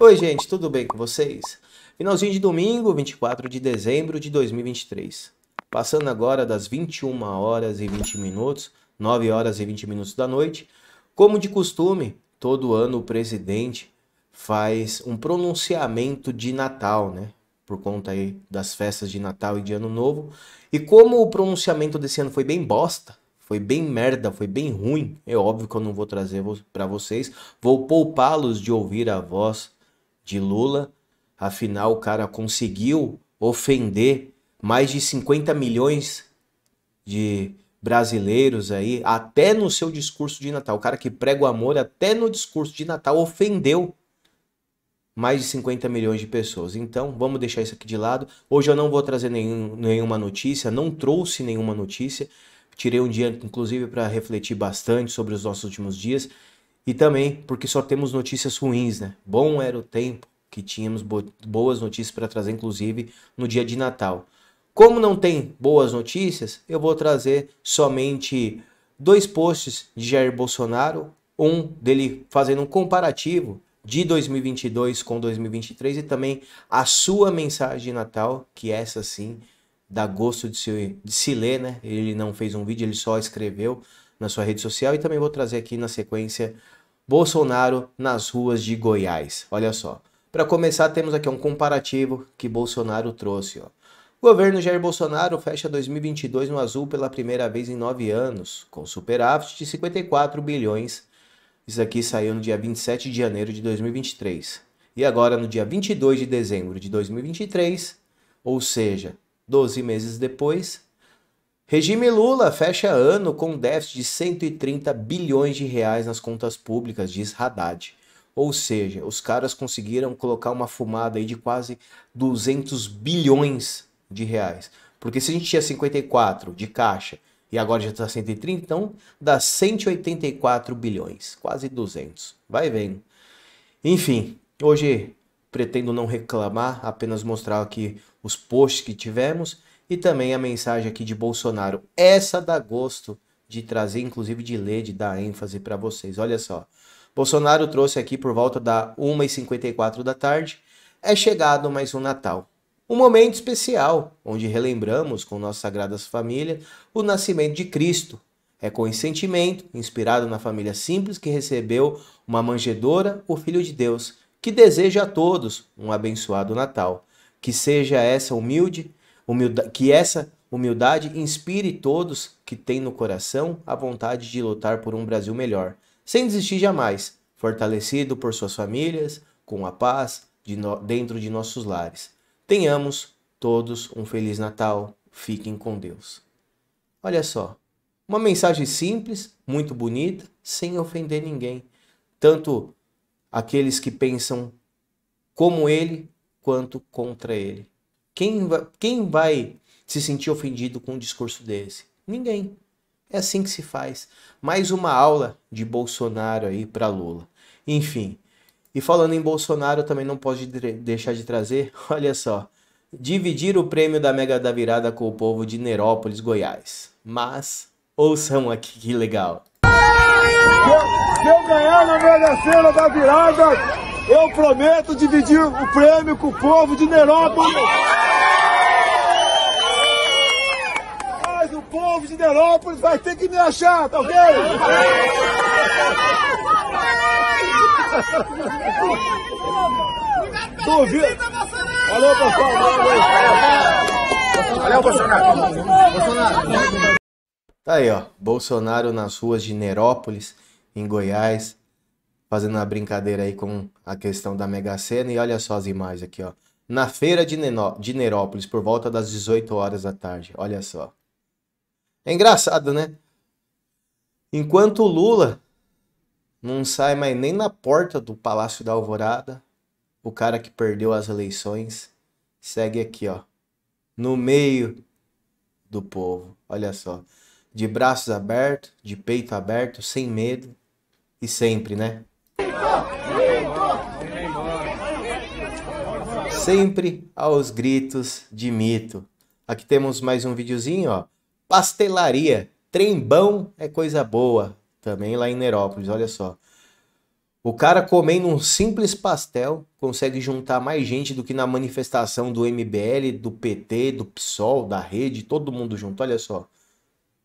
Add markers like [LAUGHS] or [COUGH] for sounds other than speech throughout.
Oi, gente, tudo bem com vocês? Finalzinho de domingo, 24 de dezembro de 2023. Passando agora das 21 horas e 20 minutos, 9 horas e 20 minutos da noite. Como de costume, todo ano o presidente faz um pronunciamento de Natal, né? Por conta aí das festas de Natal e de Ano Novo. E como o pronunciamento desse ano foi bem bosta, foi bem merda, foi bem ruim, é óbvio que eu não vou trazer para vocês. Vou poupá-los de ouvir a voz de Lula. Afinal, o cara conseguiu ofender mais de 50 milhões de brasileiros aí, até no seu discurso de Natal. O cara que prega o amor até no discurso de Natal ofendeu mais de 50 milhões de pessoas. Então, vamos deixar isso aqui de lado. Hoje eu não vou trazer nenhum, nenhuma notícia, não trouxe nenhuma notícia. Tirei um dia, inclusive, para refletir bastante sobre os nossos últimos dias. E também porque só temos notícias ruins, né? Bom era o tempo que tínhamos boas notícias para trazer, inclusive no dia de Natal. Como não tem boas notícias, eu vou trazer somente dois posts de Jair Bolsonaro, um dele fazendo um comparativo de 2022 com 2023 e também a sua mensagem de Natal, que é essa sim dá gosto de se, de se ler, né? Ele não fez um vídeo, ele só escreveu na sua rede social e também vou trazer aqui na sequência Bolsonaro nas ruas de Goiás. Olha só. Para começar, temos aqui um comparativo que Bolsonaro trouxe. Ó. O governo Jair Bolsonaro fecha 2022 no azul pela primeira vez em nove anos, com superávit de 54 bilhões. Isso aqui saiu no dia 27 de janeiro de 2023. E agora, no dia 22 de dezembro de 2023, ou seja, 12 meses depois, Regime Lula fecha ano com déficit de 130 bilhões de reais nas contas públicas, diz Haddad. Ou seja, os caras conseguiram colocar uma fumada aí de quase 200 bilhões de reais. Porque se a gente tinha 54 de caixa e agora já está 130, então dá 184 bilhões, quase 200. Vai vendo. Enfim, hoje pretendo não reclamar, apenas mostrar aqui os posts que tivemos e também a mensagem aqui de Bolsonaro. Essa dá gosto de trazer, inclusive de ler, de dar ênfase para vocês. Olha só. Bolsonaro trouxe aqui por volta da 1h54 da tarde. É chegado mais um Natal. Um momento especial, onde relembramos com nossa sagrada família o nascimento de Cristo. É com esse sentimento, inspirado na família simples que recebeu uma manjedora o Filho de Deus, que deseja a todos um abençoado Natal. Que seja essa humilde Humildade, que essa humildade inspire todos que têm no coração a vontade de lutar por um Brasil melhor, sem desistir jamais, fortalecido por suas famílias, com a paz de no, dentro de nossos lares. Tenhamos todos um Feliz Natal, fiquem com Deus. Olha só, uma mensagem simples, muito bonita, sem ofender ninguém, tanto aqueles que pensam como ele quanto contra ele. Quem vai, quem vai se sentir ofendido com um discurso desse? Ninguém. É assim que se faz. Mais uma aula de Bolsonaro aí para Lula. Enfim. E falando em Bolsonaro, também não posso deixar de trazer, [LAUGHS] olha só, dividir o prêmio da Mega da Virada com o povo de Nerópolis, Goiás. Mas ouçam aqui que legal. Se eu ganhar na Mega Sena da Virada, eu prometo dividir o prêmio com o povo de Nerópolis. povo de Nerópolis vai ter que me achar, tá ok? Duvido. Valeu, pessoal. Valeu, Bolsonaro. Bolsonaro. Tá aí, ó. Bolsonaro nas ruas de Nerópolis, em Goiás, fazendo uma brincadeira aí com a questão da Mega Sena. E olha só as imagens aqui, ó. Na feira de, Nenó, de Nerópolis, por volta das 18 horas da tarde. Olha só. É engraçado, né? Enquanto o Lula não sai mais nem na porta do Palácio da Alvorada, o cara que perdeu as eleições segue aqui, ó, no meio do povo. Olha só, de braços abertos, de peito aberto, sem medo e sempre, né? Sempre aos gritos de mito. Aqui temos mais um videozinho, ó. Pastelaria. Trembão é coisa boa. Também lá em Nerópolis, olha só. O cara comendo um simples pastel consegue juntar mais gente do que na manifestação do MBL, do PT, do PSOL, da rede, todo mundo junto, olha só.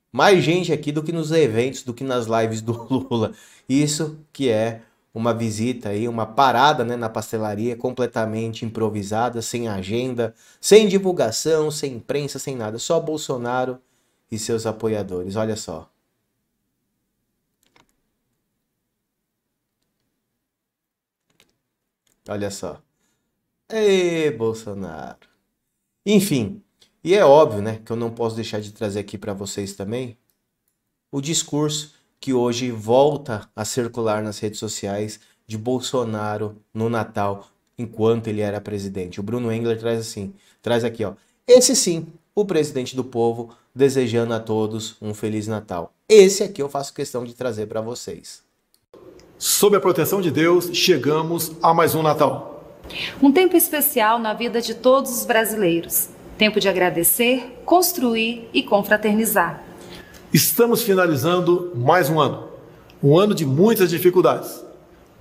Mais gente aqui do que nos eventos, do que nas lives do [LAUGHS] Lula. Isso que é uma visita aí, uma parada né, na pastelaria completamente improvisada, sem agenda, sem divulgação, sem imprensa, sem nada. Só Bolsonaro e seus apoiadores. Olha só. Olha só. Ê, Bolsonaro. Enfim, e é óbvio, né, que eu não posso deixar de trazer aqui para vocês também o discurso que hoje volta a circular nas redes sociais de Bolsonaro no Natal, enquanto ele era presidente. O Bruno Engler traz assim, traz aqui, ó. Esse sim o presidente do povo, desejando a todos um Feliz Natal. Esse aqui eu faço questão de trazer para vocês. Sob a proteção de Deus, chegamos a mais um Natal. Um tempo especial na vida de todos os brasileiros. Tempo de agradecer, construir e confraternizar. Estamos finalizando mais um ano. Um ano de muitas dificuldades.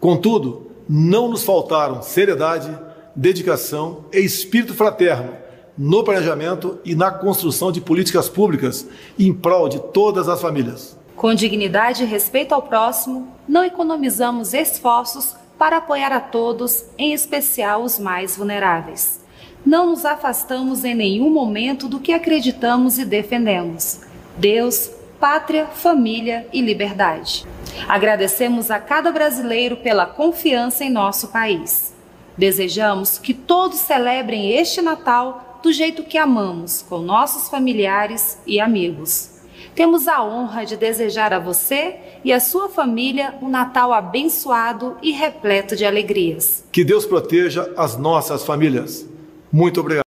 Contudo, não nos faltaram seriedade, dedicação e espírito fraterno no planejamento e na construção de políticas públicas em prol de todas as famílias. Com dignidade e respeito ao próximo, não economizamos esforços para apoiar a todos, em especial os mais vulneráveis. Não nos afastamos em nenhum momento do que acreditamos e defendemos: Deus, pátria, família e liberdade. Agradecemos a cada brasileiro pela confiança em nosso país. Desejamos que todos celebrem este Natal do jeito que amamos, com nossos familiares e amigos. Temos a honra de desejar a você e a sua família um Natal abençoado e repleto de alegrias. Que Deus proteja as nossas famílias. Muito obrigado.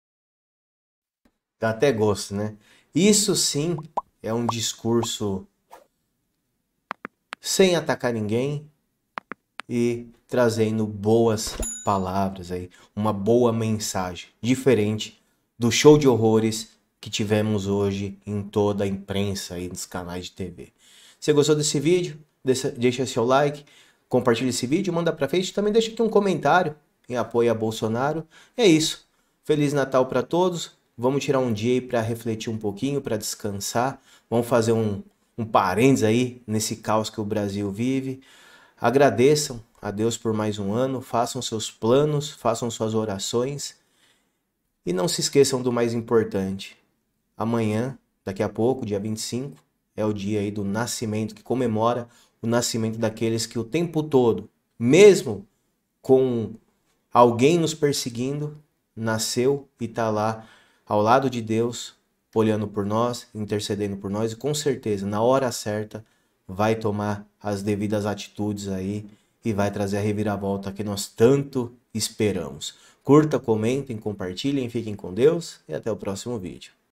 Dá até gosto, né? Isso sim é um discurso sem atacar ninguém e trazendo boas palavras aí, uma boa mensagem, diferente do show de horrores que tivemos hoje em toda a imprensa e nos canais de TV. Se gostou desse vídeo, deixa, seu like, compartilha esse vídeo, manda para frente, também deixa aqui um comentário em apoio a Bolsonaro. É isso. Feliz Natal para todos. Vamos tirar um dia aí para refletir um pouquinho, para descansar. Vamos fazer um, um parênteses aí nesse caos que o Brasil vive. Agradeçam a Deus por mais um ano, façam seus planos, façam suas orações e não se esqueçam do mais importante. Amanhã, daqui a pouco, dia 25, é o dia aí do nascimento que comemora o nascimento daqueles que o tempo todo, mesmo com alguém nos perseguindo, nasceu e está lá ao lado de Deus, olhando por nós, intercedendo por nós e com certeza, na hora certa, vai tomar as devidas atitudes aí e vai trazer a reviravolta que nós tanto esperamos. Curta, comentem, compartilhem, fiquem com Deus e até o próximo vídeo.